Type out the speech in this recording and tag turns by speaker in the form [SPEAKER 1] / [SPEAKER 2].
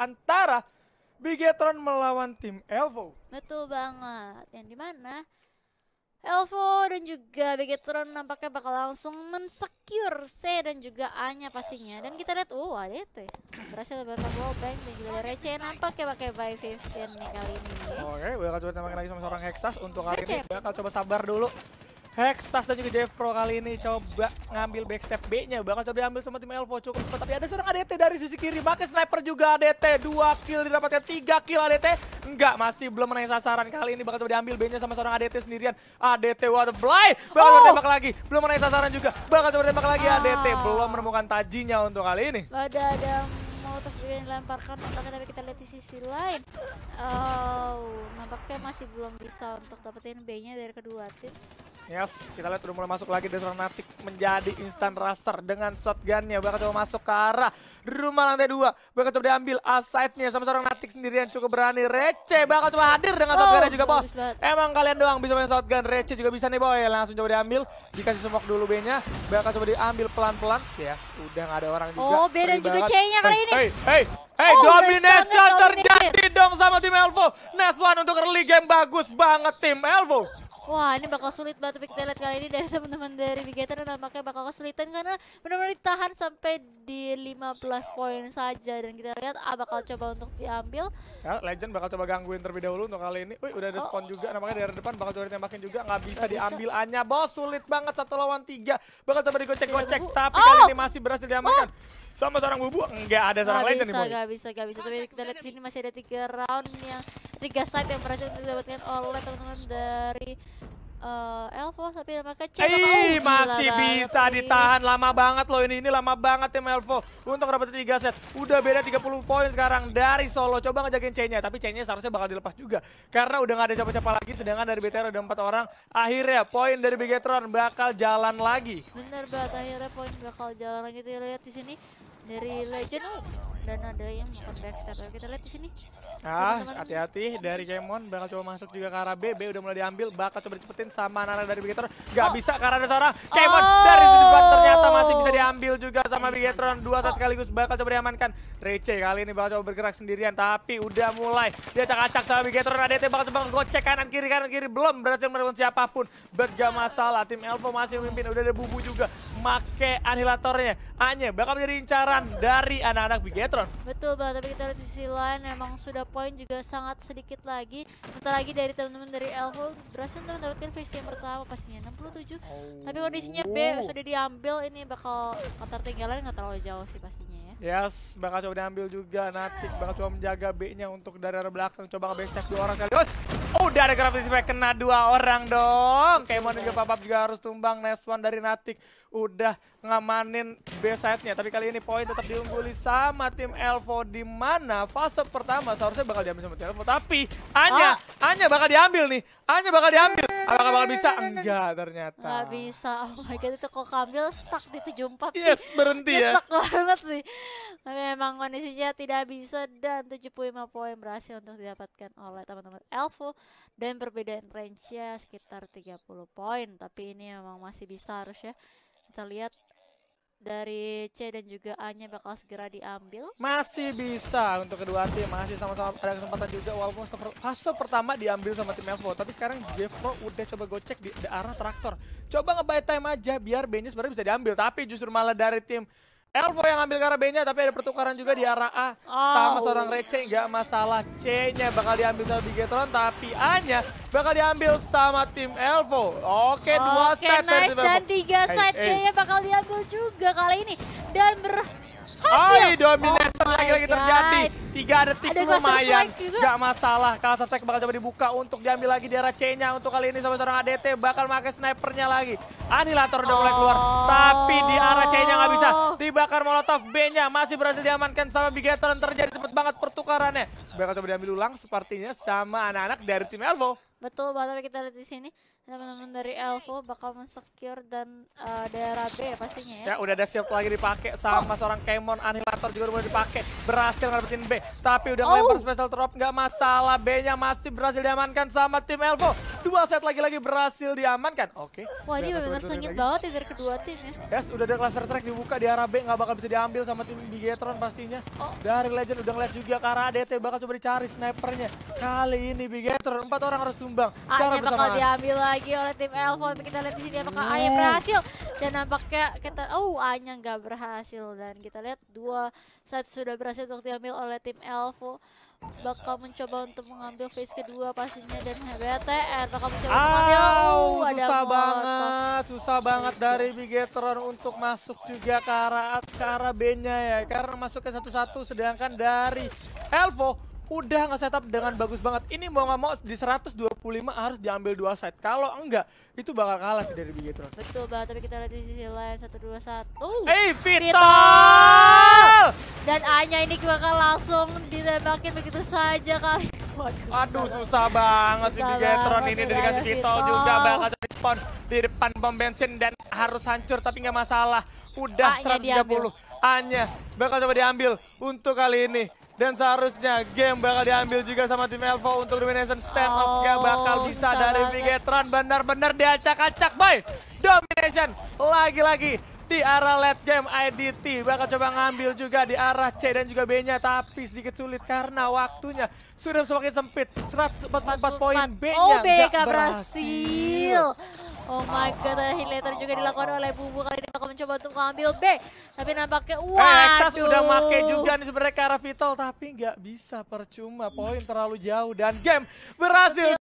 [SPEAKER 1] antara Bigetron melawan tim Elvo.
[SPEAKER 2] Betul banget. Yang dimana Elvo dan juga Bigetron nampaknya bakal langsung mensecure C dan juga A nya pastinya. Dan kita lihat, oh ada itu ya. Berhasil bakal bank dan juga ada Receh nampaknya pakai by 15 nih kali ini.
[SPEAKER 1] Oke, okay, akan coba tambahin lagi sama seorang Hexas untuk kali ini. Gue akan coba sabar dulu. Hexas dan juga Jeffro kali ini coba ngambil backstep B-nya. Bakal coba diambil sama tim Elvo cukup cepat. Tapi ada seorang ADT dari sisi kiri. Pakai sniper juga ADT. Dua kill didapatkan. Tiga kill ADT. Enggak, masih belum menaik sasaran. Kali ini bakal coba diambil B-nya sama seorang ADT sendirian. ADT fly. Bakal oh. coba tembak oh! lagi. Belum menaik sasaran juga. Bakal coba tembak lagi ah. ADT. Belum menemukan tajinya untuk kali ini.
[SPEAKER 2] Ada, ada molotov yang dilemparkan nampaknya tapi kita lihat di sisi lain oh nampaknya masih belum bisa untuk dapetin B nya dari kedua tim
[SPEAKER 1] Yes, kita lihat udah mulai masuk lagi dari seorang menjadi instan raster dengan shotgunnya. Bakal coba masuk ke arah rumah lantai dua. Bakal coba diambil aside-nya sama seorang Natik sendirian cukup berani. Receh bakal coba hadir dengan shotgunnya oh, juga bos. Emang kalian doang bisa main shotgun. Receh juga bisa nih boy. Langsung coba diambil. Dikasih semok dulu B-nya. Bakal coba diambil pelan-pelan. Yes, udah gak ada orang juga. Oh, B dan juga C-nya kali ini. Hey, hey, Hey, oh, domination terjadi dong sama tim Elvo. Next one untuk early game bagus banget tim Elvo.
[SPEAKER 2] Wah ini bakal sulit banget pick lihat kali ini dari teman-teman dari Vegeta. dan makanya bakal kesulitan karena benar-benar ditahan sampai di 15 poin saja dan kita lihat A ah, bakal coba untuk diambil.
[SPEAKER 1] Ya, Legend bakal coba gangguin terlebih dahulu untuk kali ini. Wih udah ada oh, spawn oh. juga namanya dari depan bakal coba tembakin juga nggak bisa Gak diambil hanya Anya bos sulit banget satu lawan tiga bakal coba digocek-gocek iya, tapi oh. kali ini oh! masih berhasil diamankan. Oh sama sarang bubu nggak ada sarang lain bisa, nih kan
[SPEAKER 2] nggak bisa nggak bisa tapi kita lihat sini masih ada tiga round yang tiga side yang berhasil didapatkan oleh teman-teman dari uh, eh, Elfo tapi lama kecil. Ih, masih bisa sih. ditahan
[SPEAKER 1] lama banget loh ini. Ini lama banget tim Elfo. untuk dapat tiga set. Udah beda 30 poin sekarang dari Solo. Coba ngejagain Cenya, tapi Cenya seharusnya bakal dilepas juga. Karena udah nggak ada siapa-siapa lagi sedangkan dari BTR udah empat orang. Akhirnya poin dari Bigetron bakal jalan lagi.
[SPEAKER 2] Bener banget, akhirnya poin bakal jalan lagi. tuh. lihat di sini dari Legend oh, dan ada yang melakukan backstab. Kita lihat di sini.
[SPEAKER 1] Ah, hati-hati dari Kemon bakal coba masuk juga ke arah B. B udah mulai diambil, bakal coba cepetin sama anak dari Bigetron. Gak oh. bisa karena ada seorang Kemon oh. dari sisi ternyata masih bisa diambil juga sama Bigetron. Dua saat sekaligus bakal coba diamankan. Rece kali ini bakal coba bergerak sendirian tapi udah mulai dia acak-acak sama Bigetron. ADT bakal coba gocek kanan kiri kanan kiri belum berhasil menemukan siapapun. Bergak masalah tim Elfo masih memimpin udah ada bubu juga make anilatornya Hanya bakal menjadi incaran dari anak-anak Bigetron.
[SPEAKER 2] Betul banget, tapi kita lihat di sisi lain memang sudah poin juga sangat sedikit lagi. Bentar lagi dari teman-teman dari Elho berhasil untuk mendapatkan face yang pertama pastinya 67. Oh. Tapi kondisinya B oh. sudah diambil ini bakal tinggalan nggak terlalu jauh sih pastinya
[SPEAKER 1] ya. Yes, bakal coba diambil juga nanti bakal coba menjaga B-nya untuk dari arah belakang coba nge-base dua orang sekaligus. Udah ada grafis back kena dua orang dong. Kemon juga Papap juga harus tumbang. Next one dari Natik. Udah ngamanin B side-nya. Tapi kali ini poin tetap diungguli sama tim Elvo. Di mana fase pertama seharusnya bakal diambil sama tim Elvo. Tapi hanya ah. bakal diambil nih. hanya bakal diambil. Apakah bakal bisa? Iya kan? Enggak ternyata. Enggak
[SPEAKER 2] bisa. Oh my god itu kok Kamil stuck di 74 sih. Yes, berhenti ya. Nyesek banget sih. Tapi memang kondisinya tidak bisa dan 75 poin berhasil untuk didapatkan oleh teman-teman Elfo dan perbedaan range-nya sekitar 30 poin. Tapi ini memang masih bisa harusnya. Kita lihat dari C dan juga A-nya bakal segera diambil.
[SPEAKER 1] Masih bisa untuk kedua tim, masih sama-sama ada kesempatan juga walaupun fase pertama diambil sama tim Evo. Tapi sekarang Jeffro udah coba gocek di, arah traktor. Coba ngebuy time aja biar Benny sebenarnya bisa diambil, tapi justru malah dari tim Elvo yang ambil karena B-nya, tapi ada pertukaran juga di arah A. Oh. Sama seorang Rece nggak masalah. C-nya bakal diambil sama Bigetron, tapi A-nya bakal diambil sama tim Elvo. Oke, okay, dua okay, set. nice. Dan tiga set C-nya
[SPEAKER 2] bakal diambil juga kali ini. Dan berhasil. Ai, dominasi oh lagi-lagi terjadi.
[SPEAKER 1] Tiga detik ada lumayan. Gak masalah. kalau Strike bakal coba dibuka untuk diambil lagi di arah C-nya. Untuk kali ini sama seorang ADT bakal pakai snipernya lagi. Anilator udah mulai keluar. Oh. Tapi di arah C-nya nggak bisa. Dibakar Molotov B-nya. Masih berhasil diamankan sama Bigator. terjadi cepet banget pertukarannya. Bakal coba diambil ulang sepertinya sama anak-anak dari tim Elvo. Betul banget
[SPEAKER 2] kita lihat di sini teman-teman dari Elfo bakal mensecure dan uh, eh, daerah B ya pastinya
[SPEAKER 1] ya. Ya udah ada shield lagi dipakai sama oh. seorang Kemon Annihilator juga udah dipakai. Berhasil ngedapetin B, tapi udah oh. ngelempar oh. special drop nggak masalah. B-nya masih berhasil diamankan sama tim Elfo. Dua set lagi-lagi berhasil diamankan. Oke. Okay. Wah, ini benar sengit banget ya dari kedua tim ya. Yes, udah ada cluster track dibuka di arah B nggak bakal bisa diambil sama tim Bigetron pastinya. Oh. Dari Legend udah ngeliat juga ke arah bakal coba dicari snipernya. Kali ini Bigetron empat orang harus tumbang. Ah, Cara bakal diambil
[SPEAKER 2] lagi oleh tim Tapi Kita lihat di sini apakah oh. berhasil dan nampaknya kita oh Aya nggak berhasil dan kita lihat dua saat sudah berhasil untuk diambil oleh tim Elfo bakal mencoba untuk mengambil face kedua pastinya dan BTR bakal
[SPEAKER 1] mencoba Ow, mengambil. Oh, susah banget, susah banget dari Bigetron untuk masuk juga ke arah ke arah B-nya ya. Karena masuknya satu-satu sedangkan dari Elfo udah nge-setup dengan bagus banget. Ini mau nggak mau di 125 harus diambil dua set. Kalau enggak, itu bakal kalah sih dari Bigetron.
[SPEAKER 2] Betul banget, tapi kita lihat di sisi lain satu 121.
[SPEAKER 1] Hey, Vito! Vito!
[SPEAKER 2] Dan Anya ini bakal langsung
[SPEAKER 1] ditembakin begitu saja kali. Waduh, Aduh, susah, susah banget sih Bigetron ini dari kasih Vito juga bakal respon di depan pom bensin dan harus hancur tapi nggak masalah. Udah 130. Diambil. Anya bakal coba diambil untuk kali ini dan seharusnya game bakal diambil juga sama tim Elfo untuk domination stand off gak oh, bakal bisa, dari Bigetron benar-benar diacak-acak by domination lagi-lagi di arah late game IDT. Bakal coba ngambil juga di arah C dan juga B-nya. Tapi sedikit sulit karena waktunya sudah semakin sempit. 144 poin oh, B-nya oh, BK berhasil. berhasil.
[SPEAKER 2] Oh my god, later juga dilakukan oleh Bubu kali ini bakal mencoba untuk mengambil B. Tapi nampaknya, eh, waduh. Eh, udah make juga nih
[SPEAKER 1] sebenarnya ke arah Vital. Tapi nggak bisa percuma, poin terlalu jauh dan game berhasil.